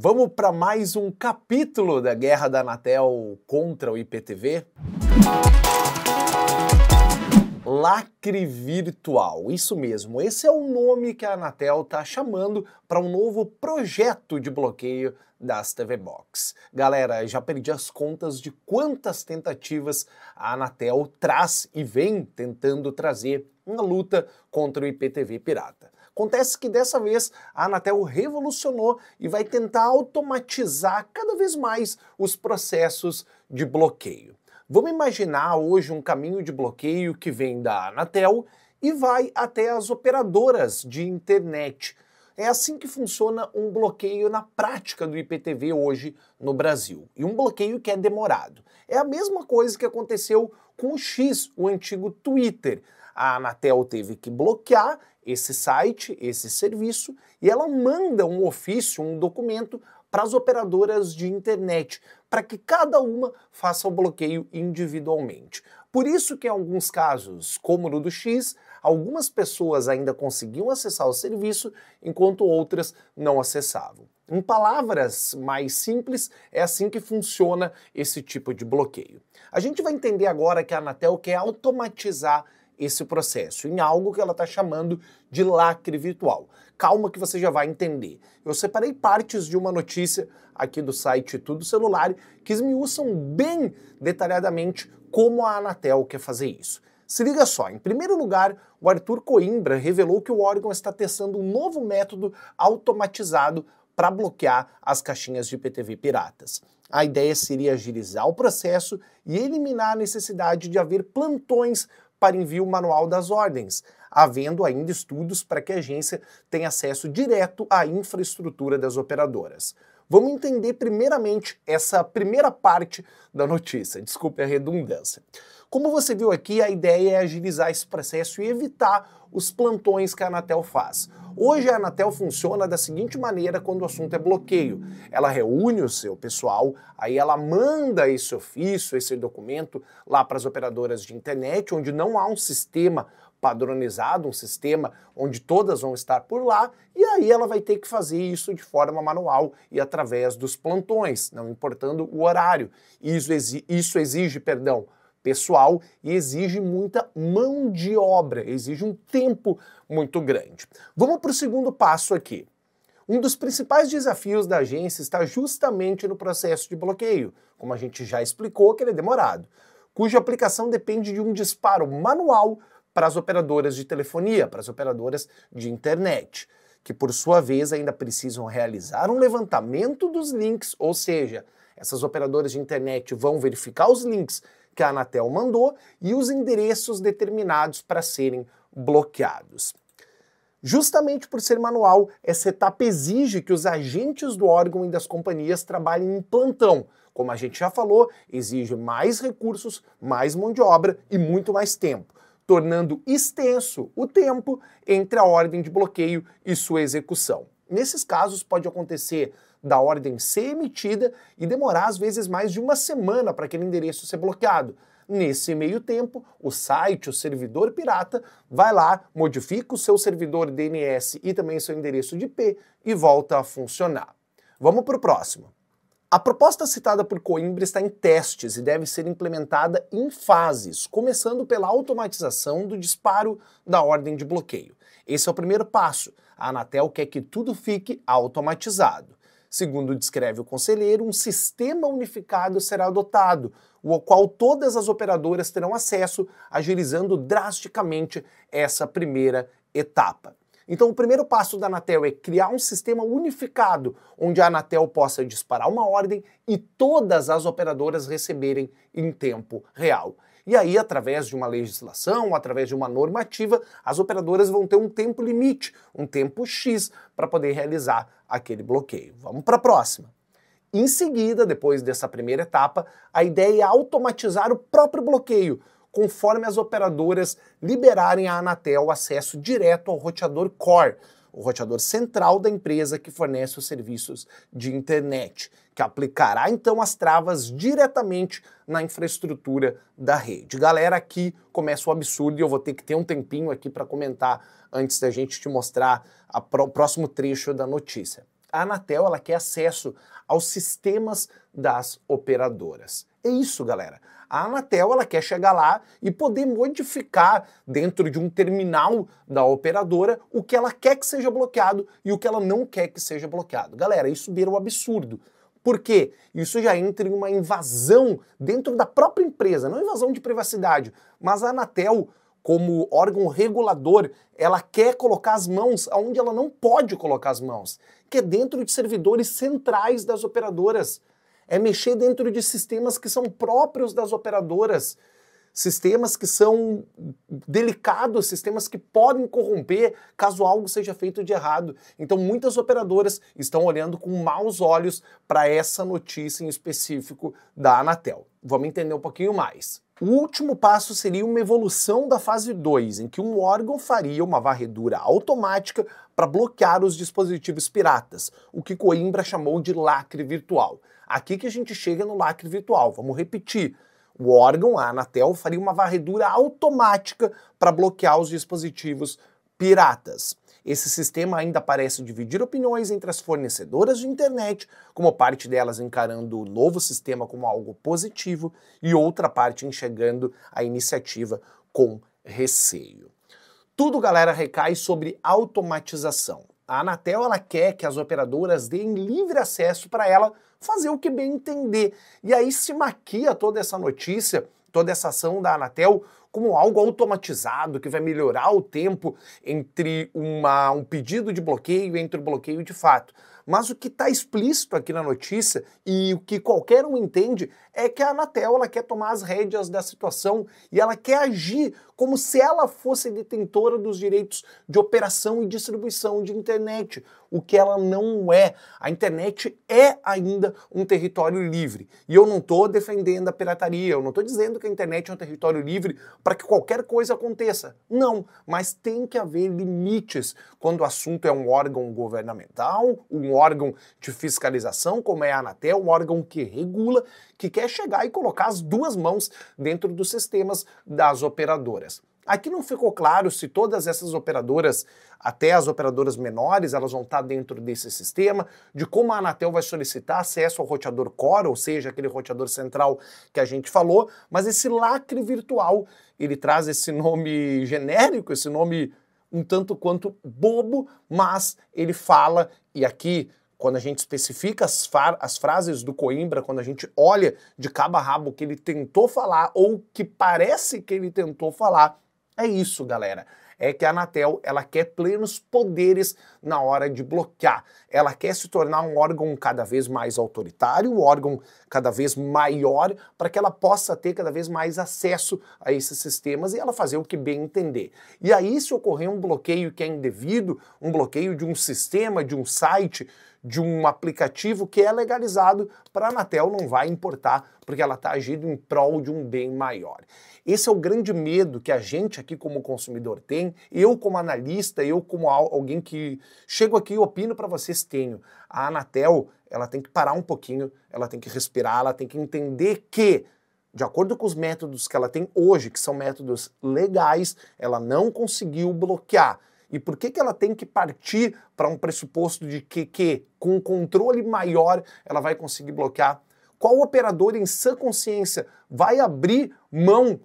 Vamos para mais um capítulo da guerra da Anatel contra o IPTV? Lacre virtual, isso mesmo. Esse é o nome que a Anatel está chamando para um novo projeto de bloqueio das TV Box. Galera, já perdi as contas de quantas tentativas a Anatel traz e vem tentando trazer na luta contra o IPTV pirata. Acontece que dessa vez a Anatel revolucionou e vai tentar automatizar cada vez mais os processos de bloqueio. Vamos imaginar hoje um caminho de bloqueio que vem da Anatel e vai até as operadoras de internet. É assim que funciona um bloqueio na prática do IPTV hoje no Brasil. E um bloqueio que é demorado. É a mesma coisa que aconteceu com o X, o antigo Twitter a Anatel teve que bloquear esse site, esse serviço, e ela manda um ofício, um documento para as operadoras de internet, para que cada uma faça o bloqueio individualmente. Por isso que em alguns casos, como no do X, algumas pessoas ainda conseguiam acessar o serviço, enquanto outras não acessavam. Em palavras mais simples, é assim que funciona esse tipo de bloqueio. A gente vai entender agora que a Anatel quer automatizar esse processo em algo que ela está chamando de lacre virtual. Calma que você já vai entender. Eu separei partes de uma notícia aqui do site Tudo Celular que esmiuçam bem detalhadamente como a Anatel quer fazer isso. Se liga só, em primeiro lugar, o Arthur Coimbra revelou que o órgão está testando um novo método automatizado para bloquear as caixinhas de IPTV piratas. A ideia seria agilizar o processo e eliminar a necessidade de haver plantões para envio manual das ordens, havendo ainda estudos para que a agência tenha acesso direto à infraestrutura das operadoras. Vamos entender primeiramente essa primeira parte da notícia, desculpe a redundância. Como você viu aqui, a ideia é agilizar esse processo e evitar os plantões que a Anatel faz. Hoje a Anatel funciona da seguinte maneira quando o assunto é bloqueio. Ela reúne o seu pessoal, aí ela manda esse ofício, esse documento lá para as operadoras de internet, onde não há um sistema padronizado, um sistema onde todas vão estar por lá, e aí ela vai ter que fazer isso de forma manual e através dos plantões, não importando o horário. Isso, isso exige, perdão, pessoal e exige muita mão de obra, exige um tempo muito grande. Vamos para o segundo passo aqui. Um dos principais desafios da agência está justamente no processo de bloqueio, como a gente já explicou que ele é demorado, cuja aplicação depende de um disparo manual para as operadoras de telefonia, para as operadoras de internet, que por sua vez ainda precisam realizar um levantamento dos links, ou seja, essas operadoras de internet vão verificar os links que a Anatel mandou e os endereços determinados para serem bloqueados. Justamente por ser manual, essa etapa exige que os agentes do órgão e das companhias trabalhem em plantão. Como a gente já falou, exige mais recursos, mais mão de obra e muito mais tempo, tornando extenso o tempo entre a ordem de bloqueio e sua execução. Nesses casos, pode acontecer da ordem ser emitida e demorar às vezes mais de uma semana para aquele endereço ser bloqueado. Nesse meio tempo, o site, o servidor pirata, vai lá, modifica o seu servidor DNS e também seu endereço de IP e volta a funcionar. Vamos para o próximo. A proposta citada por Coimbra está em testes e deve ser implementada em fases, começando pela automatização do disparo da ordem de bloqueio. Esse é o primeiro passo. A Anatel quer que tudo fique automatizado. Segundo descreve o conselheiro, um sistema unificado será adotado, o qual todas as operadoras terão acesso, agilizando drasticamente essa primeira etapa. Então, o primeiro passo da Anatel é criar um sistema unificado, onde a Anatel possa disparar uma ordem e todas as operadoras receberem em tempo real. E aí, através de uma legislação, através de uma normativa, as operadoras vão ter um tempo limite, um tempo X, para poder realizar aquele bloqueio. Vamos para a próxima. Em seguida, depois dessa primeira etapa, a ideia é automatizar o próprio bloqueio, conforme as operadoras liberarem à Anatel acesso direto ao roteador Core o roteador central da empresa que fornece os serviços de internet, que aplicará então as travas diretamente na infraestrutura da rede. Galera, aqui começa o absurdo e eu vou ter que ter um tempinho aqui para comentar antes da gente te mostrar o próximo trecho da notícia. A Anatel ela quer acesso aos sistemas das operadoras. É isso, galera. A Anatel ela quer chegar lá e poder modificar dentro de um terminal da operadora o que ela quer que seja bloqueado e o que ela não quer que seja bloqueado. Galera, isso beira o absurdo. Porque isso já entra em uma invasão dentro da própria empresa, não invasão de privacidade, mas a Anatel como órgão regulador, ela quer colocar as mãos onde ela não pode colocar as mãos, que é dentro de servidores centrais das operadoras é mexer dentro de sistemas que são próprios das operadoras, sistemas que são delicados, sistemas que podem corromper caso algo seja feito de errado. Então, muitas operadoras estão olhando com maus olhos para essa notícia em específico da Anatel. Vamos entender um pouquinho mais. O último passo seria uma evolução da fase 2, em que um órgão faria uma varredura automática para bloquear os dispositivos piratas, o que Coimbra chamou de lacre virtual. Aqui que a gente chega no lacre virtual. Vamos repetir. O órgão, a Anatel, faria uma varredura automática para bloquear os dispositivos piratas. Esse sistema ainda parece dividir opiniões entre as fornecedoras de internet, como parte delas encarando o novo sistema como algo positivo e outra parte enxergando a iniciativa com receio. Tudo, galera, recai sobre automatização. A Anatel ela quer que as operadoras deem livre acesso para ela fazer o que bem entender. E aí se maquia toda essa notícia, toda essa ação da Anatel como algo automatizado que vai melhorar o tempo entre uma, um pedido de bloqueio e entre o bloqueio de fato. Mas o que está explícito aqui na notícia e o que qualquer um entende é que a Anatel ela quer tomar as rédeas da situação e ela quer agir como se ela fosse detentora dos direitos de operação e distribuição de internet, o que ela não é. A internet é ainda um território livre. E eu não estou defendendo a pirataria, eu não estou dizendo que a internet é um território livre para que qualquer coisa aconteça. Não, mas tem que haver limites quando o assunto é um órgão governamental, um órgão de fiscalização, como é a Anatel, um órgão que regula, que quer chegar e colocar as duas mãos dentro dos sistemas das operadoras. Aqui não ficou claro se todas essas operadoras, até as operadoras menores, elas vão estar dentro desse sistema, de como a Anatel vai solicitar acesso ao roteador core, ou seja, aquele roteador central que a gente falou, mas esse lacre virtual, ele traz esse nome genérico, esse nome um tanto quanto bobo, mas ele fala, e aqui quando a gente especifica as, as, frases do Coimbra, quando a gente olha de cabo a rabo o que ele tentou falar ou que parece que ele tentou falar, é isso, galera. É que a Anatel ela quer plenos poderes na hora de bloquear. Ela quer se tornar um órgão cada vez mais autoritário, um órgão cada vez maior, para que ela possa ter cada vez mais acesso a esses sistemas e ela fazer o que bem entender. E aí, se ocorrer um bloqueio que é indevido, um bloqueio de um sistema, de um site, de um aplicativo que é legalizado para a Anatel não vai importar, porque ela está agindo em prol de um bem maior. Esse é o grande medo que a gente aqui como consumidor tem, eu como analista, eu como alguém que chego aqui e opino para vocês tenho. A Anatel, ela tem que parar um pouquinho, ela tem que respirar, ela tem que entender que de acordo com os métodos que ela tem hoje, que são métodos legais, ela não conseguiu bloquear e por que, que ela tem que partir para um pressuposto de que, que, com um controle maior, ela vai conseguir bloquear? Qual operador em sã consciência vai abrir mão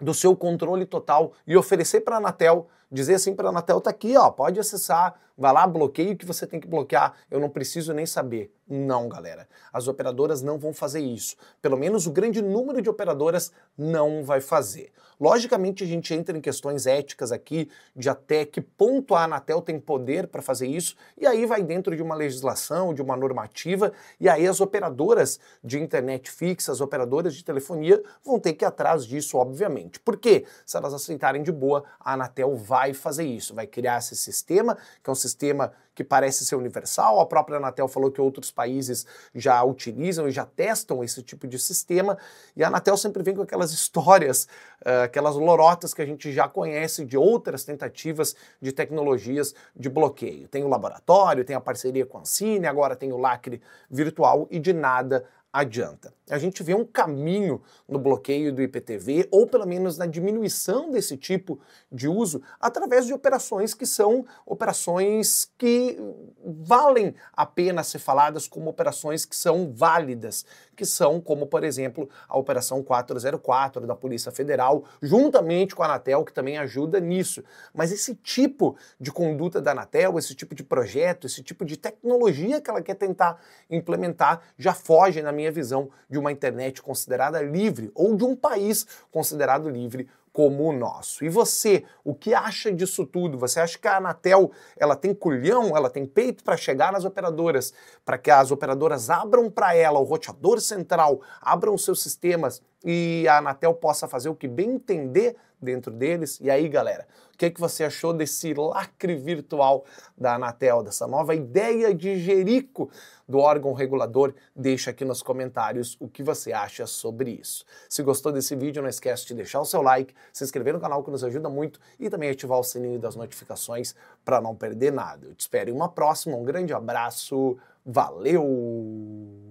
do seu controle total e oferecer para a Anatel, dizer assim para a Anatel, tá aqui, ó, pode acessar vai lá, bloqueio o que você tem que bloquear, eu não preciso nem saber. Não, galera. As operadoras não vão fazer isso. Pelo menos o grande número de operadoras não vai fazer. Logicamente, a gente entra em questões éticas aqui, de até que ponto a Anatel tem poder para fazer isso, e aí vai dentro de uma legislação, de uma normativa, e aí as operadoras de internet fixa, as operadoras de telefonia vão ter que ir atrás disso, obviamente. Porque se elas aceitarem de boa, a Anatel vai fazer isso, vai criar esse sistema, que é um sistema sistema que parece ser universal. A própria Anatel falou que outros países já utilizam e já testam esse tipo de sistema. E a Anatel sempre vem com aquelas histórias, eh, aquelas lorotas que a gente já conhece de outras tentativas de tecnologias de bloqueio. Tem o laboratório, tem a parceria com a Cine, agora tem o lacre virtual e de nada adianta. A gente vê um caminho no bloqueio do IPTV, ou pelo menos na diminuição desse tipo de uso, através de operações que são operações que valem a pena ser faladas como operações que são válidas, que são como, por exemplo, a Operação 404 da Polícia Federal, juntamente com a Anatel, que também ajuda nisso. Mas esse tipo de conduta da Anatel, esse tipo de projeto, esse tipo de tecnologia que ela quer tentar implementar, já foge, na minha também a visão de uma internet considerada livre ou de um país considerado livre como o nosso. E você, o que acha disso tudo? Você acha que a Anatel ela tem culhão, ela tem peito para chegar nas operadoras, para que as operadoras abram para ela o roteador central, abram seus sistemas e a Anatel possa fazer o que bem entender dentro deles? E aí, galera, o que, é que você achou desse lacre virtual da Anatel, dessa nova ideia de Jerico do órgão regulador? Deixa aqui nos comentários o que você acha sobre isso. Se gostou desse vídeo, não esquece de deixar o seu like, se inscrever no canal que nos ajuda muito e também ativar o sininho das notificações para não perder nada. Eu te espero em uma próxima, um grande abraço, valeu!